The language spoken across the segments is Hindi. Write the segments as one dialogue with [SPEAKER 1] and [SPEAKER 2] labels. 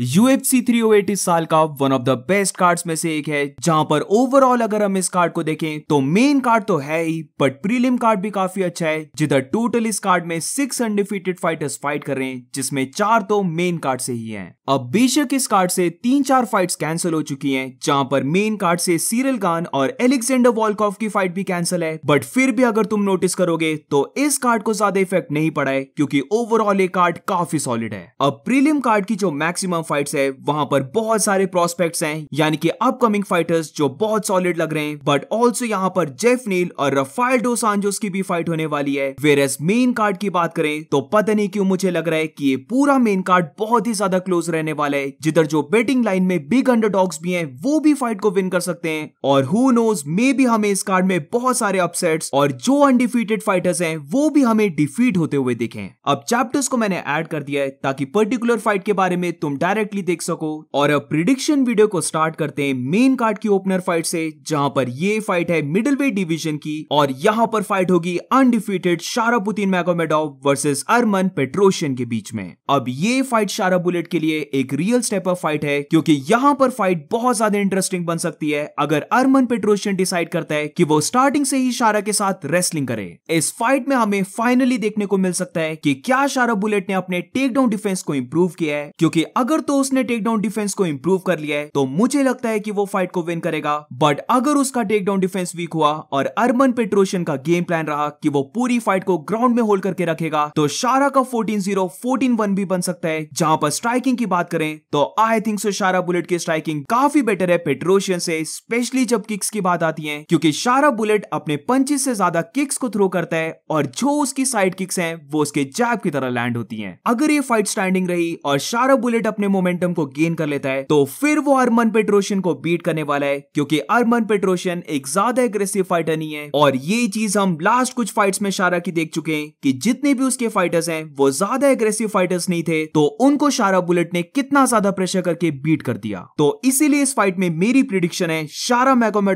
[SPEAKER 1] UFC 308 इस साल का one of the best cards में से एक है जहां पर ओवरऑल अगर हम इस कार्ड को देखें तो मेन कार्ड तो है ही बट प्रीलिम कार्ड भी काफी अच्छा है जिधर टोटल इस कार्ड में सिक्स अनडिफीटेड फाइटर्स फाइट कर रहे हैं जिसमें चार तो मेन कार्ड से ही हैं अब बेशक इस कार्ड से तीन चार फाइट्स कैंसिल हो चुकी हैं जहां पर मेन कार्ड से सीरल गान और एलेक्सेंडर वॉलकॉफ की फाइट भी कैंसिल है बट फिर भी अगर तुम नोटिस करोगे तो इस कार्ड को ज्यादा इफेक्ट नहीं पड़ा है क्योंकि ओवरऑल ये कार्ड काफी सॉलिड है अब प्रीलिम कार्ड की जो मैक्सिमम नाम फाइट है वहां पर बहुत सारे प्रोस्पेक्ट है यानी कि अपकमिंग फाइटर्स जो बहुत सॉलिड लग रहे हैं बट ऑल्सो यहाँ पर जेफ नील और रफाइल डो सांजोस की भी फाइट होने वाली है वेर एस मेन कार्ड की बात करें तो पता नहीं क्यों मुझे लग रहा है कि ये पूरा मेन कार्ड बहुत ही ज्यादा क्लोज रहने वाला है जिधर जो बेटिंग लाइन में बिग अंडर डॉग्स भी हैं वो भी फाइट को विन कर सकते हैं और हु नोज मे भी हमें इस कार्ड में बहुत सारे अपसेट्स और जो अनडिफीटेड फाइटर्स हैं वो भी हमें डिफीट होते हुए दिखे अब चैप्टर्स को मैंने ऐड कर दिया है ताकि पर्टिकुलर फाइट के बारे में तुम डायरेक्ट डायरेक्टली देख सको और अब प्रिडिक्शन वीडियो को स्टार्ट करते हैं मेन कार्ड की ओपनर फाइट से जहां पर ये फाइट है मिडिल वेट डिविजन की और यहां पर फाइट होगी undefeated Sharabutdin Magomedov versus Arman Petrosyan के बीच में अब ये फाइट शारा बुलेट के लिए एक रियल स्टेप ऑफ फाइट है क्योंकि यहां पर फाइट बहुत ज्यादा इंटरेस्टिंग बन सकती है अगर अरमन पेट्रोशियन डिसाइड करता है कि वो स्टार्टिंग से ही शारा के साथ रेसलिंग करे इस फाइट में हमें फाइनली देखने को मिल सकता है कि क्या शारा बुलेट ने अपने टेकडाउन डिफेंस को इम्प्रूव किया है क्योंकि अगर तो उसने टेक डाउन डिफेंस को इम्प्रूव कर लिया है तो मुझे लगता है कि वो फाइट को विन करेगा बट अगर उसका टेक डाउन डिफेंस वीक हुआ और अर्मन पेट्रोशन का गेम प्लान रहा कि वो पूरी फाइट को ग्राउंड में होल्ड करके रखेगा तो शारा का फोर्टीन जीरो फोर्टीन वन भी बन सकता है जहां पर स्ट्राइकिंग की बात करें तो आई थिंक सो शारा बुलेट की स्ट्राइकिंग काफी बेटर है पेट्रोशियन से स्पेशली जब किक्स की बात आती है क्योंकि शारा बुलेट अपने पंचेस से ज्यादा किक्स को थ्रो करता है और जो उसकी साइड किक्स है वो उसके जैब की तरह लैंड होती है अगर ये फाइट स्टैंडिंग रही और शारा बुलेट अपने मोमेंटम को गेन कर लेता है तो फिर वो अरमन पेट्रोशियन को बीट करने वाला है क्योंकि अरमन पेट्रोशियन एक ज्यादा एग्रेसिव फाइटर नहीं है और ये चीज हम लास्ट कुछ फाइट्स में शारा की देख चुके हैं कि जितने भी उसके फाइटर्स हैं वो ज्यादा एग्रेसिव फाइटर्स नहीं थे तो उनको शारा बुलेट ने कितना ज्यादा प्रेशर करके बीट कर दिया तो इसीलिए इस फाइट में मेरी प्रिडिक्शन है Shara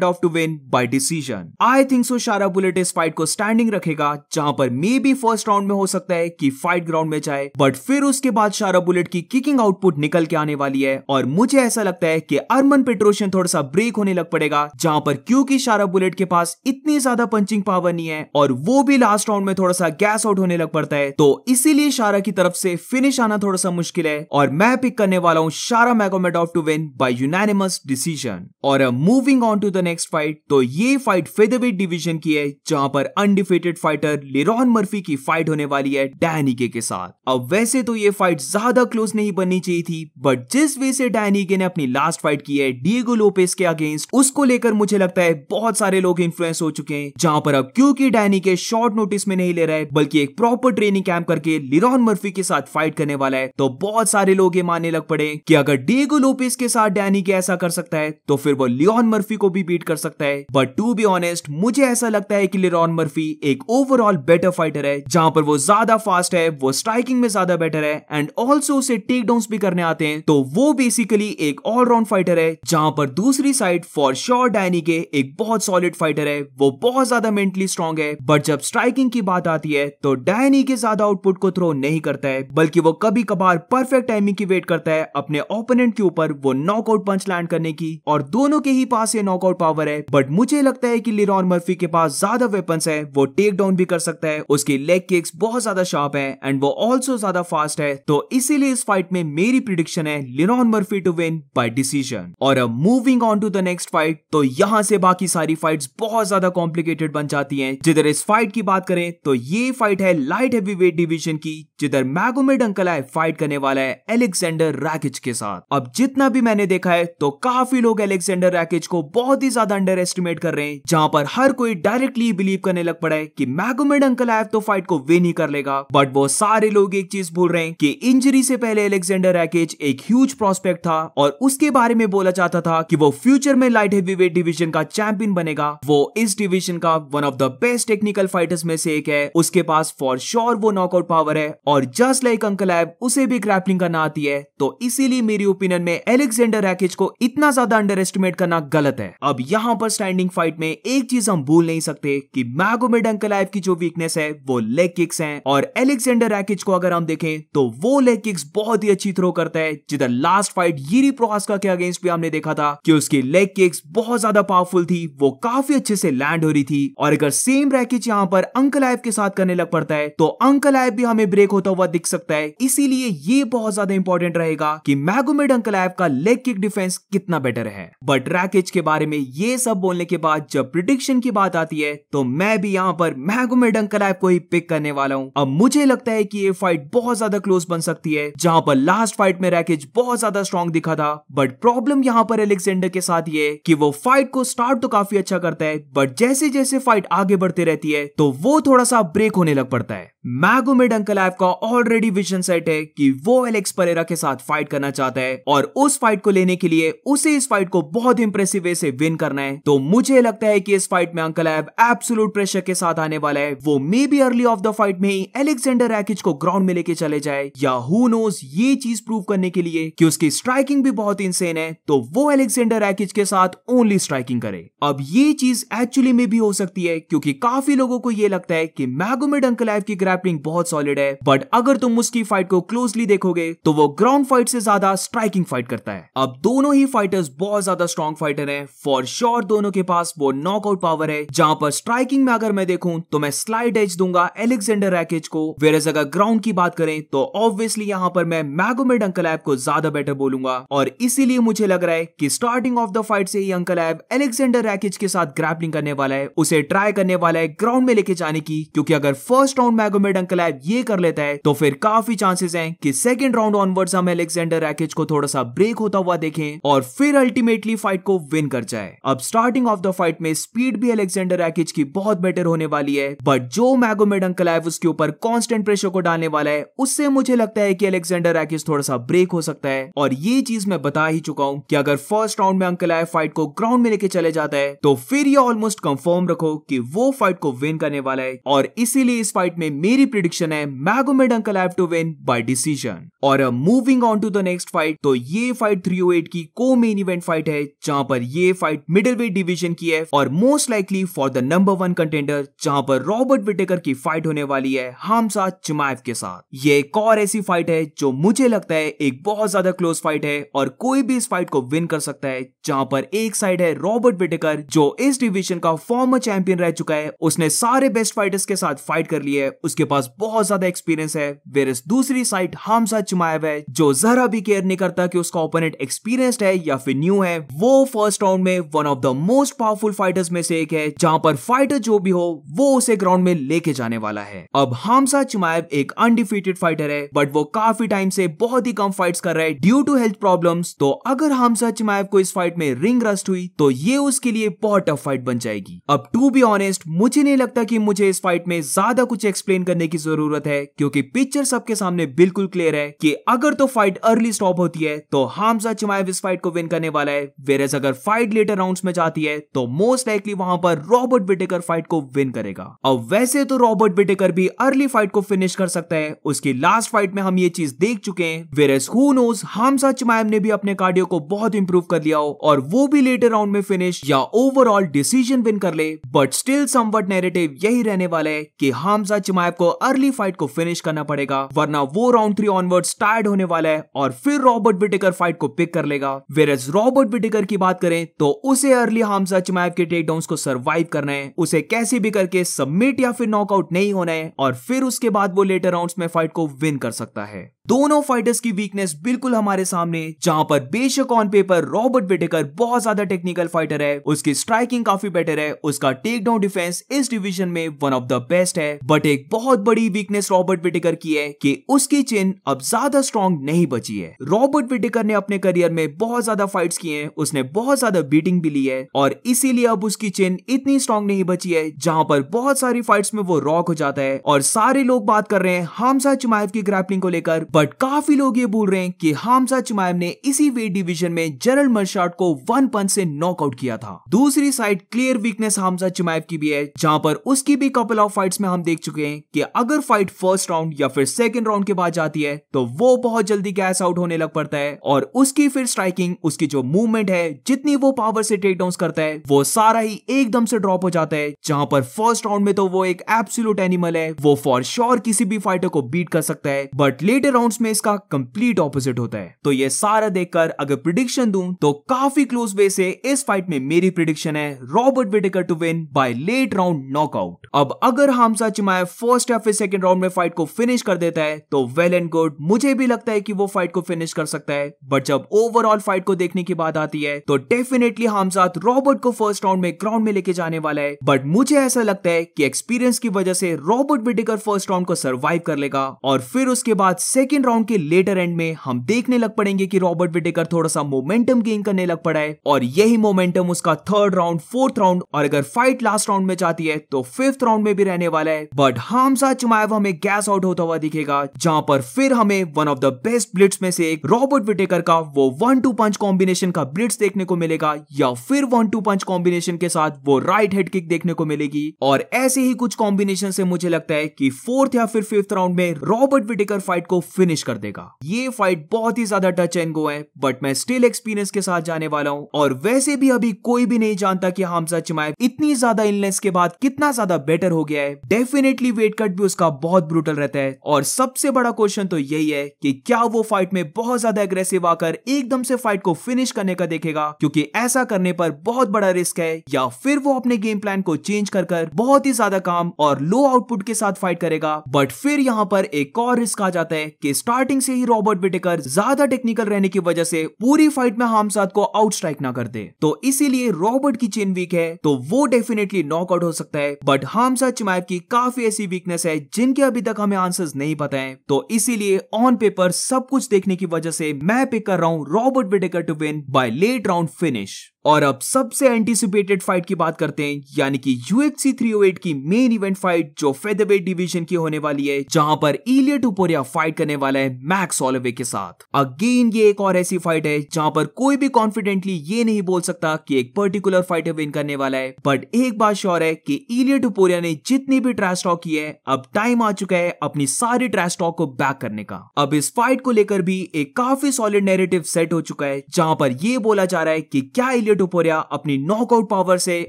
[SPEAKER 1] off to win by decision I think so Shara Bullet इस फाइट को स्टैंडिंग रखेगा जहां पर मे बी फर्स्ट राउंड में हो सकता है कि फाइट ग्राउंड में जाए बट फिर उसके बाद शारा बुलेट की किकिंग आउटपुट निकल के आने वाली है और मुझे ऐसा लगता है कि अर्मन पेट्रोशियन थोड़ा सा ब्रेक होने लग पड़ेगा जहां पर क्योंकि शारा बुलेट के पास इतनी ज्यादा पंचिंग पावर नहीं है और वो भी लास्ट राउंड में थोड़ा सा गैस आउट होने लग पड़ता है तो इसीलिए शारा की तरफ से फिनिश आना थोड़ा सा मुश्किल है और मैं पिक करने वाला हूँ Shara Magomedov to win by unanimous decision और moving on to the next fight तो ये फाइट फेदरवेट डिवीजन की है जहां पर अनडिफिटेड फाइटर लिरोन मर्फी की फाइट होने वाली है डैनिके के साथ अब वैसे तो ये फाइट ज्यादा क्लोज नहीं बननी चाहिए थी थी बट जिस वे से डायनीगे ने अपनी लास्ट फाइट की है डिएगो लोपेस के अगेंस्ट उसको लेकर मुझे लगता है बहुत सारे लोग इन्फ्लुएंस हो चुके हैं जहां पर अब क्योंकि डायनीगे शॉर्ट नोटिस में नहीं ले रहे बल्कि एक प्रॉपर ट्रेनिंग कैंप करके लिरोन मर्फी के साथ फाइट करने वाला है तो बहुत सारे लोग ये मानने लग पड़े कि अगर डिएगो लोपेस के साथ डैनीगे ऐसा कर सकता है तो फिर वो लियोन मर्फी को भी बीट कर सकता है बट टू बी ऑनेस्ट मुझे ऐसा लगता है कि लिरोन मर्फी एक ओवरऑल बेटर फाइटर है जहां पर वो ज्यादा फास्ट है वो स्ट्राइकिंग में ज्यादा बेटर है एंड ऑल्सो उसे टेक डाउन भी करने आते हैं तो वो बेसिकली एक ऑलराउंड फाइटर है जहां पर दूसरी साइड फॉर श्योर डायनी के एक बहुत सॉलिड फाइटर है वो बहुत ज्यादा मेंटली स्ट्रॉन्ग है बट जब स्ट्राइकिंग की बात आती है तो डायनी के ज्यादा आउटपुट को थ्रो नहीं करता है बल्कि वो कभी कभार परफेक्ट टाइमिंग की वेट करता है अपने ओपोनेंट के ऊपर वो नॉकआउट पंच लैंड करने की और दोनों के ही पास ये नॉकआउट पावर है बट मुझे लगता है कि लिरोन मर्फी के पास ज्यादा वेपन है वो टेक डाउन भी कर सकता है उसकी लेग किक्स बहुत ज्यादा शार्प है एंड वो ऑल्सो ज्यादा फास्ट है तो इसीलिए इस फाइट में मेरी प्रिडिक्शन है Lerone Murphy to win by decision और अब moving on to the next fight तो यहां से बाकी सारी फाइट्स बहुत ज्यादा कॉम्प्लिकेटेड बन जाती हैं जिधर इस फाइट की बात करें तो ये फाइट है लाइट वेट डिविजन की जिधर मैगोमेड अंकल आए फाइट करने वाला है एलेक्सेंडर रैकेज के साथ अब जितना भी मैंने देखा है तो काफी लोग एलेक्सेंडर रैकेज को बहुत ही ज्यादा अंडर एस्टिमेट कर रहे हैं जहां पर हर कोई डायरेक्टली बिलीव करने लग पड़ा है कि मैगोमेड अंकल आए तो फाइट को वे नहीं कर लेगा बट वो सारे लोग एक चीज भूल रहे हैं कि इंजरी से पहले एलेक्सेंडर रैकेज एक ह्यूज प्रोस्पेक्ट था और उसके बारे में बोला जाता था कि वो फ्यूचर में लाइट वेट डिविजन का चैंपियन बनेगा वो इस डिविजन का one of the best technical fighters में से एक है उसके पास फॉर श्योर वो नॉकआउट पावर है और जस्ट लाइक अंकल ऐब उसे भी ग्रैपलिंग करना आती है तो इसीलिए मेरी ओपिनियन में एलेक्सेंडर रैकेज को इतना ज्यादा अंडर एस्टिमेट करना गलत है अब यहाँ पर स्टैंडिंग फाइट में एक चीज हम भूल नहीं सकते कि मैगोमेड अंकल ऐब की जो वीकनेस है वो लेग किक्स हैं और एलेक्सेंडर रैकेज को अगर हम देखें तो वो लेग किक्स बहुत ही अच्छी थ्रो करता है जिधर लास्ट फाइट यूरी प्रोहास्का के अगेंस्ट भी हमने देखा था कि उसकी लेग किक्स बहुत ज्यादा पावरफुल थी वो काफी अच्छे से लैंड हो रही थी और अगर सेम रैकेज यहाँ पर अंकल ऐब के साथ करने लग पड़ता है तो अंकल ऐब भी हमें ब्रेक होता हुआ दिख सकता है इसीलिए ये बहुत ज्यादा इंपॉर्टेंट रहेगा कि मैगोमेड अंकलायब का लेग किक डिफेंस कितना बेटर है बट रैकेज के बारे में ये सब बोलने के बाद जब प्रिडिक्शन की बात आती है तो मैं भी यहाँ पर मैगोमेड अंकलायब को ही पिक करने वाला हूँ अब मुझे लगता है की ये फाइट बहुत ज्यादा क्लोज बन सकती है जहाँ पर लास्ट फाइट में रैकेज बहुत ज्यादा स्ट्रॉन्ग दिखा था बट प्रॉब्लम यहाँ पर एलेक्सेंडर के साथ ये कि वो फाइट को स्टार्ट तो काफी अच्छा करता है बट जैसे जैसे फाइट आगे बढ़ती रहती है तो वो थोड़ा सा ब्रेक होने लग पड़ता है मैगोमेड अंकल ऐप का ऑलरेडी विजन सेट है कि वो एलेक्स परेरा के साथ फाइट करना चाहता है और उस फाइट को लेने के लिए उसे इस फाइट को बहुत इंप्रेसिव वे से विन करना है तो मुझे लगता है कि इस फाइट में अंकल ऐप एब्सोलूट प्रेशर के साथ आने वाला है वो maybe early of the fight में ही एलेक्सेंडर रैकेज को ग्राउंड में लेके चले जाए या हु नोज ये चीज प्रूव करने के लिए कि उसकी स्ट्राइकिंग भी बहुत इंसेन है तो वो एलेक्सेंडर रैकेज के साथ ओनली स्ट्राइकिंग करे अब ये चीज एक्चुअली में भी हो सकती है क्योंकि काफी लोगों को यह लगता है कि मैगोमेड अंकल ऐप की ग्रैप ग्रैपलिंग बहुत सॉलिड है बट अगर तुम उसकी फाइट को क्लोजली देखोगे तो वो ग्राउंड फाइट से ज्यादा स्ट्राइकिंग फाइट करता है अब दोनों ही फाइटर्स बहुत ज्यादा स्ट्रॉन्ग फाइटर है फॉर श्योर दोनों के पास वो नॉकआउट पावर है जहां पर स्ट्राइकिंग में अगर मैं देखूं तो मैं स्लाइड एज दूंगा एलेक्सेंडर रैकेज को वेरज अगर ग्राउंड की बात करें तो ऑब्वियसली यहाँ पर मैं मैगोमेड अंकल ऐप को ज्यादा बेटर बोलूंगा और इसीलिए मुझे लग रहा है कि स्टार्टिंग ऑफ द फाइट से ही अंकल ऐप एलेक्सेंडर रैकेज के साथ ग्रैपलिंग करने वाला है उसे ट्राई करने वाला है ग्राउंड में लेके जाने की क्योंकि अगर first round Magomed Mohammed Ankalaev ये कर लेता है तो फिर काफी चांसेस हैं कि सेकंड राउंड ऑनवर्ड्स हम एलेक्सेंडर रैकेज को थोड़ा सा ब्रेक होता हुआ देखें और फिर अल्टीमेटली फाइट को विन कर जाए अब स्टार्टिंग ऑफ द फाइट में स्पीड भी एलेक्सेंडर रैकेज की बहुत बेटर होने वाली है बट जो मैगोमेड अंकल है उसके ऊपर कॉन्स्टेंट प्रेशर को डालने वाला है उससे मुझे लगता है कि एलेक्सेंडर रैकेज थोड़ा सा ब्रेक हो सकता है और ये चीज मैं बता ही चुका हूँ कि अगर फर्स्ट राउंड में अंकल आए फाइट को ग्राउंड में लेके चले जाता है तो फिर ये ऑलमोस्ट कंफर्म रखो कि वो फाइट को विन करने वाला है और इसीलिए इस फाइट में मेरी मेरी प्रिडिक्शन है मैगोमेड अंकल have to win by decision और moving on to the next fight तो ये फाइट 308 की को मेन इवेंट फाइट है जहां पर ये फाइट मिडिल वेट डिवीजन की है और most likely for the number one contender जहां पर रॉबर्ट विटेकर की फाइट होने वाली है हमसा चिमाएव के साथ ये एक और ऐसी फाइट है जो मुझे लगता है एक बहुत ज्यादा क्लोज फाइट है और कोई भी इस फाइट को विन कर सकता है जहां पर एक साइड है रॉबर्ट विटेकर जो इस डिवीजन का फॉर्मर चैंपियन रह चुका है उसने सारे बेस्ट फाइटर्स के साथ फाइट कर लिया है उस जिसके पास बहुत ज्यादा एक्सपीरियंस है वेरस दूसरी साइड हामसा चुमाएव है जो जरा भी केयर नहीं करता कि उसका ओपोनेंट एक्सपीरियंस्ड है या फिर न्यू है वो फर्स्ट राउंड में one of the most powerful fighters में से एक है जहां पर फाइटर जो भी हो वो उसे ग्राउंड में लेके जाने वाला है अब हामसा चुमाएव एक अनडिफीटेड फाइटर है बट वो काफी टाइम से बहुत ही कम फाइट कर रहा है ड्यू टू हेल्थ प्रॉब्लम तो अगर हामसा चुमाएव को इस फाइट में रिंग रस्ट हुई तो ये उसके लिए बहुत टफ फाइट बन जाएगी अब टू बी ऑनेस्ट मुझे नहीं लगता कि मुझे इस फाइट में ज्यादा कुछ एक्सप्लेन करने की जरूरत है क्योंकि पिक्चर सबके सामने बिल्कुल क्लियर है कि अगर तो फाइट अर्ली स्टॉप होती है तो हामजा चिमाएव इस फाइट को विन करने वाला है वेर वेरस अगर फाइट लेटर राउंड में जाती है तो मोस्ट लाइकली वहां पर रॉबर्ट बिटेकर फाइट को विन करेगा और वैसे तो रॉबर्ट बिटेकर भी अर्ली फाइट को फिनिश कर सकता है उसकी लास्ट फाइट में हम ये चीज देख चुके हैं where whereas who knows Khamzat Chimaev ने भी अपने कार्डियो को बहुत इंप्रूव कर लिया हो और वो भी लेटर राउंड में फिनिश या ओवरऑल डिसीजन विन कर ले बट स्टिल समवट नैरेटिव यही रहने वाला है कि हामजा चिमाएव को अर्ली फाइट को फिनिश करना पड़ेगा वरना वो राउंड थ्री ऑनवर्ड्स टायर्ड होने वाला है और फिर रॉबर्ट बिटेकर फाइट को पिक कर लेगा वेर एज रॉबर्ट बिटेकर की बात करें तो उसे अर्ली हामसा चुमैब के टेकडाउन को सर्वाइव करना है उसे कैसे भी करके सबमिट या फिर नॉकआउट नहीं होना है और फिर उसके बाद वो लेटर राउंड में फाइट को विन कर सकता है दोनों फाइटर्स की वीकनेस बिल्कुल हमारे सामने जहां पर बेशक ऑन पेपर रॉबर्ट बेटेकर बहुत ज्यादा टेक्निकल फाइटर है उसकी स्ट्राइकिंग काफी बेटर है उसका टेक डाउन डिफेंस इस डिवीजन में वन ऑफ द बेस्ट है बट एक बहुत बड़ी वीकनेस रॉबर्ट बेटेकर की है कि उसकी चिन अब ज्यादा स्ट्रॉन्ग नहीं बची है रॉबर्ट बेटेकर ने अपने करियर में बहुत ज्यादा फाइट किए हैं उसने बहुत ज्यादा बीटिंग भी ली है और इसीलिए अब उसकी चिन इतनी स्ट्रॉन्ग नहीं बची है जहां पर बहुत सारी फाइट्स में वो रॉक हो जाता है और सारे लोग बात कर रहे हैं हमसा चुमायत की ग्रैपलिंग को लेकर बट काफी लोग ये बोल रहे हैं कि हामसा चिमायम ने इसी वेट डिवीजन में जनरल मर्शाट को वन पंच से नॉकआउट किया था दूसरी side clear weakness Khamzat Chimaev की भी है जहां पर उसकी भी कपल ऑफ फाइट्स में हम देख चुके हैं कि अगर फाइट फर्स्ट राउंड या फिर सेकेंड राउंड के बाद जाती है तो वो बहुत जल्दी गैस आउट होने लग पड़ता है और उसकी फिर स्ट्राइकिंग उसकी जो मूवमेंट है जितनी वो पावर से टेक डाउन करता है वो सारा ही एकदम से ड्रॉप हो जाता है जहां पर फर्स्ट राउंड में तो वो एक एब्सोल्यूट एनिमल है वो फॉर श्योर किसी भी फाइटर को बीट कर सकता है बट लेटर राउंड राउंड्स में इसका कंप्लीट ऑपोजिट होता है तो ये सारा देखकर अगर प्रिडिक्शन दूं तो काफी क्लोज वे से इस फाइट में मेरी प्रिडिक्शन है Robert Whittaker to win by late round knockout अब अगर हमसा चिमाए फर्स्ट या फिर सेकंड राउंड में फाइट को फिनिश कर देता है तो वेल एंड गुड मुझे भी लगता है कि वो फाइट को फिनिश कर सकता है बट जब ओवरऑल फाइट को देखने की बात आती है तो डेफिनेटली हमसा रॉबर्ट को फर्स्ट राउंड में ग्राउंड में लेके जाने वाला है बट मुझे ऐसा लगता है कि एक्सपीरियंस की वजह से रॉबर्ट विटेकर फर्स्ट राउंड को सर्वाइव कर लेगा और फिर उसके बाद सेकंड सेकेंड राउंड के लेटर एंड में हम देखने लग पड़ेंगे कि रॉबर्ट विटेकर थोड़ा सा मोमेंटम गेन करने लग पड़ा है और यही मोमेंटम उसका थर्ड राउंड फोर्थ राउंड और अगर फाइट लास्ट राउंड में जाती है तो फिफ्थ राउंड में भी रहने वाला है बट हामसा चुमायव हमें गैस आउट होता हुआ दिखेगा जहां पर फिर हमें one of the best blitz में से एक रॉबर्ट विटेकर का वो वन टू पंच कॉम्बिनेशन का ब्लिट्स देखने को मिलेगा या फिर वन टू पंच कॉम्बिनेशन के साथ वो राइट हेड किक देखने को मिलेगी और ऐसे ही कुछ कॉम्बिनेशन से मुझे लगता है कि फोर्थ या फिर फिफ्थ राउंड में रॉबर्ट विटेकर फाइट को फिर फिनिश कर देगा ये फाइट बहुत ही ज्यादा टच एंड गो है बट मैं स्टिल एक्सपीरियंस के साथ जाने वाला हूँ और वैसे भी अभी कोई भी नहीं जानता कि हमजा चिमाय इतनी ज्यादा इलनेस के बाद कितना ज्यादा बेटर हो गया है डेफिनेटली वेट कट भी उसका बहुत ब्रूटल रहता है और सबसे बड़ा क्वेश्चन तो यही है कि क्या वो फाइट में बहुत ज्यादा एग्रेसिव आकर एकदम से फाइट को फिनिश करने का देखेगा क्योंकि ऐसा करने पर बहुत बड़ा रिस्क है या फिर वो अपने गेम प्लान को चेंज कर कर बहुत ही ज्यादा काम और लो आउटपुट के साथ फाइट करेगा बट फिर यहाँ पर एक और रिस्क आ जाता है के स्टार्टिंग से ही रॉबर्ट विटेकर ज्यादा टेक्निकल रहने की वजह से पूरी फाइट में हामसाद को आउट स्ट्राइक ना करते तो इसीलिए रॉबर्ट की चेन वीक है तो वो डेफिनेटली नॉकआउट हो सकता है बट हामसाद चिमायब की काफी ऐसी वीकनेस है जिनके अभी तक हमें आंसर्स नहीं पता है तो इसीलिए ऑन पेपर सब कुछ देखने की वजह से मैं पिक कर रहा हूँ Robert Whittaker to win by late round finish और अब सबसे एंटीसिपेटेड फाइट की बात करते हैं यानी कि UFC 308 की मेन इवेंट फाइट जो फेदरवेट डिवीजन की होने वाली है जहां पर इलिया उपोरिया फाइट करने वाला है मैक्स ऑलवे के साथ अगेन ये एक और ऐसी फाइट है जहां पर कोई भी कॉन्फिडेंटली ये नहीं बोल सकता कि एक पर्टिकुलर फाइटर विन करने वाला है बट एक बात श्योर है कि इलियट उपोरिया ने जितनी भी ट्रैश स्टॉक की है अब टाइम आ चुका है अपनी सारी ट्रैश स्टॉक को बैक करने का अब इस फाइट को लेकर भी एक काफी सॉलिड नेरेटिव सेट हो चुका है जहां पर यह बोला जा रहा है कि क्या इलियट डुपोरिया अपनी नॉकआउट पावर से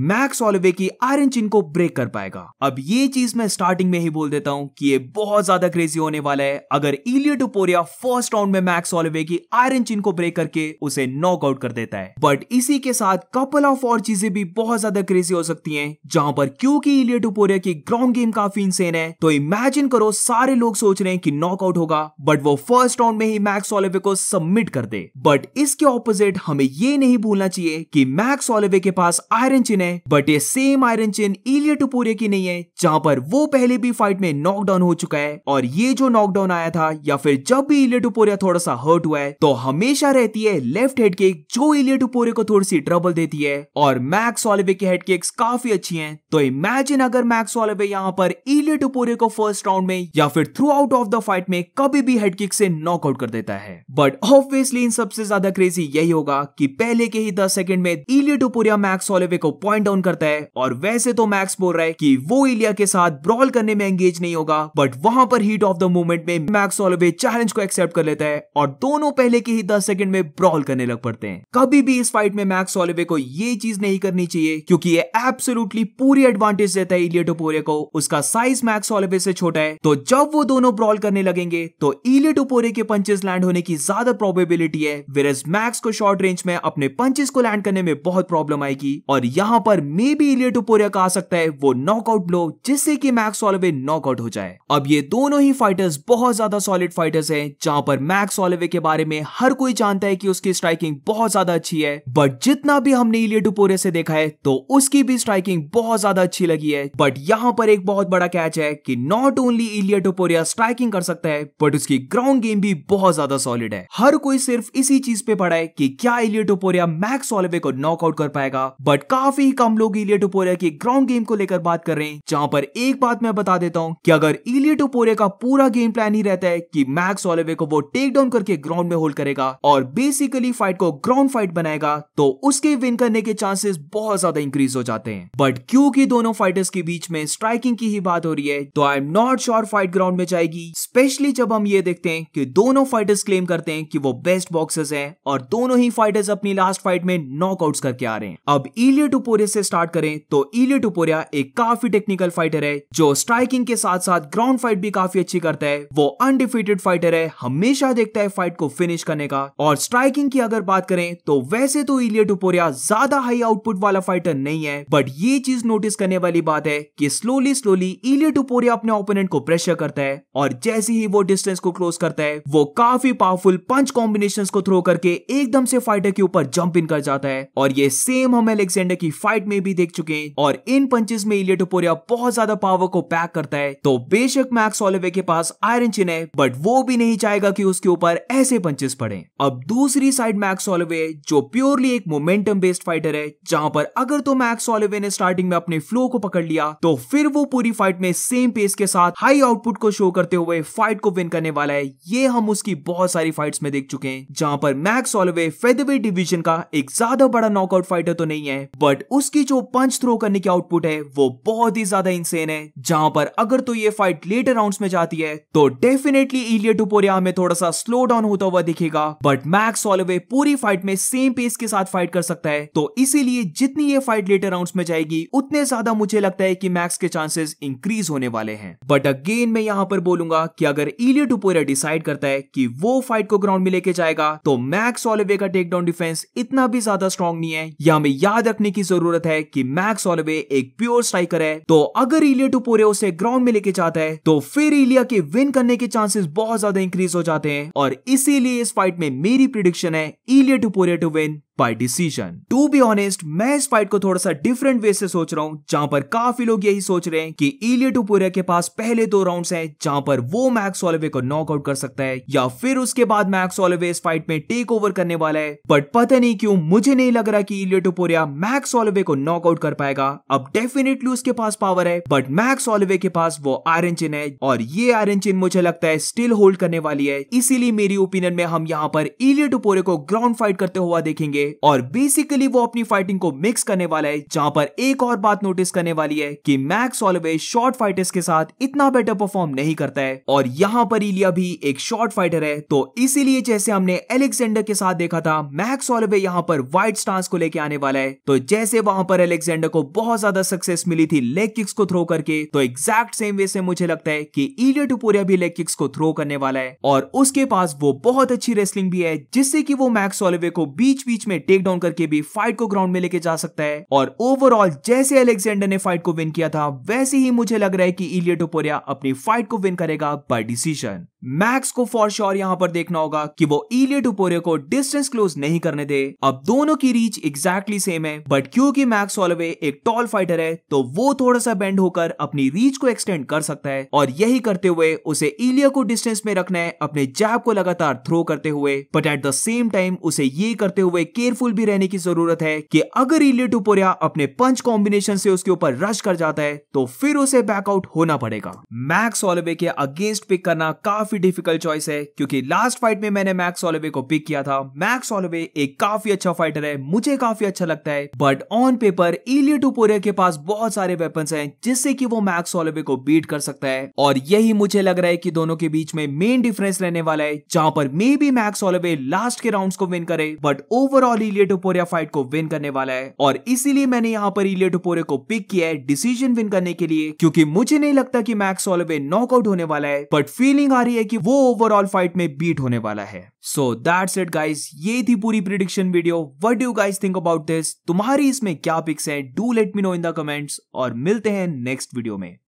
[SPEAKER 1] मैक्स ऑलिवे की आयरन चिन को ब्रेक कर पाएगा अब ये चीज मैं स्टार्टिंग में ही बोल देता हूँ कि ये बहुत ज्यादा क्रेजी होने वाला है अगर इलियो डुपोरिया फर्स्ट राउंड में मैक्स ऑलिवे की आयरन चिन को ब्रेक करके उसे नॉकआउट कर देता है बट इसी के साथ कपल ऑफ और चीजें भी बहुत ज्यादा क्रेजी हो सकती है जहां पर क्योंकि इलियो डुपोरिया की ग्राउंड गेम काफी इंसेन है तो इमेजिन करो सारे लोग सोच रहे हैं कि नॉकआउट होगा बट वो फर्स्ट राउंड में ही मैक्स ऑलिवे को सबमिट कर दे बट इसके ऑपोजिट हमें ये नहीं भूलना चाहिए कि कि मैक्स ऑलिवे के पास आयरन चिन है बट ये सेम आयरन चिन इलिया टुपोरे की नहीं है जहां पर वो पहले भी फाइट में नॉकडाउन हो चुका है और ये जो नॉकडाउन आया था या फिर जब भी इलिया टुपोरिया थोड़ा सा हर्ट हुआ है तो हमेशा रहती है लेफ्ट हेड केक जो इलिया टुपोरे को थोड़ी सी ट्रबल देती है और मैक्स ऑलिवे के हेड केक्स काफी अच्छी है तो इमेजिन अगर मैक्स ऑलिवे यहाँ पर इलिया टुपोरे को फर्स्ट राउंड में या फिर throughout of the fight में कभी भी हेड केक से नॉकआउट कर देता है बट ऑब्वियसली इन सबसे ज्यादा क्रेजी यही होगा कि पहले के ही दस सेकेंड सेकंड में इलिया टोपोरिया मैक्स होलोवे को पॉइंट डाउन करता है और वैसे तो मैक्स बोल रहा है कि वो इलिया के साथ ब्रॉल करने में एंगेज नहीं होगा बट वहां पर हीट ऑफ द मूवमेंट में मैक्स होलोवे चैलेंज को एक्सेप्ट कर लेता है और दोनों पहले के ही दस सेकंड में ब्रॉल करने लग पड़ते हैं कभी भी इस फाइट में मैक्स होलोवे को ये चीज नहीं करनी चाहिए क्योंकि ये एब्सोलूटली पूरी एडवांटेज देता है इलिया टोपोरिया को उसका साइज मैक्स होलोवे से छोटा है तो जब वो दोनों ब्रॉल करने लगेंगे तो इलिया टोपोरिया के पंचेस लैंड होने की ज्यादा प्रोबेबिलिटी है मैक्स को शॉर्ट रेंज में अपने पंचेस को लैंड करने में बहुत प्रॉब्लम आएगी और यहाँ पर मे बी इलिया ओपोरिया का आ सकता है वो नॉकआउट ब्लो जिससे कि मैक्स ऑलिवे नॉकआउट हो जाए अब ये दोनों ही फाइटर्स बहुत ज्यादा सॉलिड फाइटर्स हैं जहां पर मैक्स ऑलवे के बारे में हर कोई जानता है कि उसकी स्ट्राइकिंग बहुत ज्यादा अच्छी है बट जितना भी हमने इलिया ओपोरिया से देखा है तो उसकी भी स्ट्राइकिंग बहुत ज्यादा अच्छी लगी है बट यहाँ पर एक बहुत बड़ा कैच है कि नॉट ओनली इलिया ओपोरिया स्ट्राइकिंग कर सकता है बट उसकी ग्राउंड गेम भी बहुत ज्यादा सॉलिड है हर कोई सिर्फ इसी चीज पे पड़ा है कि क्या इलिया ओपोरिया मैक्स ऑलिवे मुरावे को नॉकआउट कर पाएगा बट काफी कम लोग इलिया टोपोरिया की ग्राउंड गेम को लेकर बात कर रहे हैं जहाँ पर एक बात मैं बता देता हूँ की अगर इलिया टोपोरिया का पूरा गेम प्लान ही रहता है की मैक्स ऑलिवे को वो टेक डाउन करके ग्राउंड में होल्ड करेगा और बेसिकली फाइट को ग्राउंड फाइट बनाएगा तो उसके विन करने के चांसेस बहुत ज्यादा इंक्रीज हो जाते हैं बट क्योंकि दोनों फाइटर्स के बीच में स्ट्राइकिंग की ही बात हो रही है तो I am not sure fight ground में जाएगी स्पेशली जब हम ये देखते हैं कि दोनों फाइटर्स क्लेम करते हैं कि वो बेस्ट बॉक्सर्स हैं और दोनों ही फाइटर्स अपनी लास्ट फाइट में नॉकआउट्स करके आ रहे हैं अब इलियो टुपोरिया से स्टार्ट करें तो इलियो टुपोरिया एक काफी टेक्निकल फाइटर है जो स्ट्राइकिंग के साथ साथ ग्राउंड फाइट भी काफी अच्छी करता है वो अनडिफीटेड फाइटर है हमेशा देखता है फाइट को फिनिश करने का और स्ट्राइकिंग की अगर बात करें तो वैसे तो इलियो टुपोरिया ज्यादा हाई आउटपुट वाला फाइटर नहीं है बट ये चीज नोटिस करने वाली बात है कि स्लोली स्लोली इलियो टुपोरिया अपने ओपोनेंट को प्रेशर करता है और जैसे ही वो डिस्टेंस को क्लोज करता है वो काफी पावरफुल पंच कॉम्बिनेशन को थ्रो करके एकदम से फाइटर के ऊपर जंप इन कर जाता है है और ये सेम हम एलेक्सेंडर की फाइट में भी देख चुके हैं और इन पंचेस में इलिया बहुत ज्यादा पावर को पैक करता है तो बेशक मैक्स ऑलिवे के पास आयरन चिन है बट वो भी नहीं चाहेगा कि उसके ऊपर ऐसे पंचेस पड़े अब दूसरी साइड मैक्स ऑलिवे जो प्योरली एक मोमेंटम बेस्ड फाइटर है जहां पर अगर तो मैक्स ऑलिवे ने स्टार्टिंग में अपने फ्लो को पकड़ लिया तो फिर वो पूरी फाइट में सेम पेस के साथ हाई आउटपुट को शो करते हुए फाइट को विन करने वाला है ये हम उसकी बहुत सारी फाइट्स में देख चुके हैं जहां पर मैक्स ऑलिवे फेदरवेट डिवीजन का एक ज्यादा ज्यादा तो बड़ा नॉकआउट फाइटर तो नहीं है बट उसकी जो पंच थ्रो करने की आउटपुट है वो बहुत ही ज्यादा इंसेन है जहां पर अगर तो ये फाइट लेटर राउंड में जाती है तो डेफिनेटली इलिया टुपोरिया में थोड़ा सा स्लो डाउन होता हुआ दिखेगा बट मैक्स ऑलवे पूरी फाइट में सेम पेस के साथ फाइट कर सकता है तो इसीलिए जितनी ये फाइट लेटर राउंड में जाएगी उतने ज्यादा मुझे लगता है कि मैक्स के चांसेस इंक्रीज होने वाले हैं बट अगेन मैं यहाँ पर बोलूंगा कि अगर इलिया टुपोरिया डिसाइड करता है कि वो फाइट को ग्राउंड में लेके जाएगा तो मैक्स ऑलवे का टेकडाउन डिफेंस इतना भी ज्यादा स्ट्रॉन्ग नहीं है यह हमें याद रखने की जरूरत है कि मैक्स ऑलवे एक प्योर स्ट्राइकर है तो अगर इलिया टुपोरे उसे ग्राउंड में लेके जाता है तो फिर इलिया के विन करने के चांसेस बहुत ज्यादा इंक्रीज हो जाते हैं और इसीलिए इस फाइट में मेरी प्रिडिक्शन है Ilia Topuria to win by decision to be honest मैं इस फाइट को थोड़ा सा डिफरेंट वे से सोच रहा हूँ जहां पर काफी लोग यही सोच रहे हैं कि इलिया टूपोरिया के पास पहले दो राउंड हैं जहां पर वो मैक्स ऑलिवे को नॉकआउट कर सकता है या फिर उसके बाद मैक्स ऑलिवे इस फाइट में टेक ओवर करने वाला है बट पता नहीं क्यों मुझे नहीं लग रहा की इलिया टूपोरिया मैक्स ऑलिवे को नॉकआउट कर पाएगा अब डेफिनेटली उसके पास पावर है बट मैक्स ऑलिवे के पास वो आयरन चिन है और ये आयरन चिन मुझे लगता है स्टिल होल्ड करने वाली है इसीलिए मेरी ओपिनियन में हम यहाँ पर इलिया टुपोरिया को ग्राउंड फाइट करते हुआ देखेंगे और बेसिकली वो अपनी फाइटिंग को मिक्स करने वाला है जहां पर एक और बात नोटिस करने वाली है कि मैक्स ऑलवे शॉर्ट फाइटर्स के साथ इतना बेटर परफॉर्म नहीं करता है और यहाँ पर इलिया भी एक शॉर्ट फाइटर है तो इसीलिए जैसे हमने एलेक्सेंडर के साथ देखा था मैक्स ऑलवे यहाँ पर वाइट स्टांस को लेके आने वाला है तो जैसे वहां पर एलेक्सेंडर को बहुत ज्यादा सक्सेस मिली थी लेग किक्स को थ्रो करके तो एग्जैक्ट सेम वे से मुझे लगता है कि इलिया टुपोरिया भी लेग किक्स को थ्रो करने वाला है और उसके पास वो बहुत अच्छी रेसलिंग भी है जिससे कि वो मैक्स ऑलवे को बीच बीच में में टेक डाउन करके भी फाइट को ग्राउंड में लेके जा सकता है और ओवरऑल जैसे अलेक्जेंडर ने फाइट को विन किया था वैसे ही मुझे लग रहा है कि इलियटोपोरिया अपनी फाइट को विन करेगा बाय डिसीजन मैक्स को फॉर श्योर यहां पर देखना होगा कि वो इलिया उपोरे को डिस्टेंस क्लोज नहीं करने दे अब दोनों की रीच एग्जैक्टली सेम है बट क्योंकि मैक्स ऑलवे एक टॉल फाइटर है तो वो थोड़ा सा बेंड होकर अपनी रीच को एक्सटेंड कर सकता है और यही करते हुए उसे इलिया को डिस्टेंस में रखना है अपने जैब को लगातार थ्रो करते हुए but at the same time उसे ये करते हुए केयरफुल भी रहने की जरूरत है कि अगर इलिया उपोरिया अपने पंच कॉम्बिनेशन से उसके ऊपर रश कर जाता है तो फिर उसे बैकआउट होना पड़ेगा मैक्स ऑलवे के अगेंस्ट पिक करना काफी काफी डिफिकल्ट चॉइस है क्योंकि लास्ट फाइट में मैंने मैक्स ऑलिवे को पिक किया था मैक्स ऑलिवे एक काफी अच्छा फाइटर है मुझे काफी अच्छा लगता है but on paper Ilia Topuria के पास बहुत सारे वेपन है जिससे की वो मैक्स ऑलिवे को बीट कर सकता है और यही मुझे लग रहा है की दोनों के बीच में मेन डिफरेंस रहने वाला है जहां पर maybe Max Holloway last के राउंड को विन करे but overall Ilia Topuria fight को विन करने वाला है और इसीलिए मैंने यहाँ पर इलियो टुपोरिया को पिक किया है डिसीजन विन करने के लिए क्योंकि मुझे नहीं लगता कि मैक्स ऑलिवे नॉकआउट होने वाला है बट फीलिंग आ रही है है कि वो ओवरऑल फाइट में बीट होने वाला है सो दैट्स इट गाइस ये थी पूरी prediction video what do guys think about this तुम्हारी इसमें क्या पिक्स हैं do let me know in the comments और मिलते हैं नेक्स्ट वीडियो में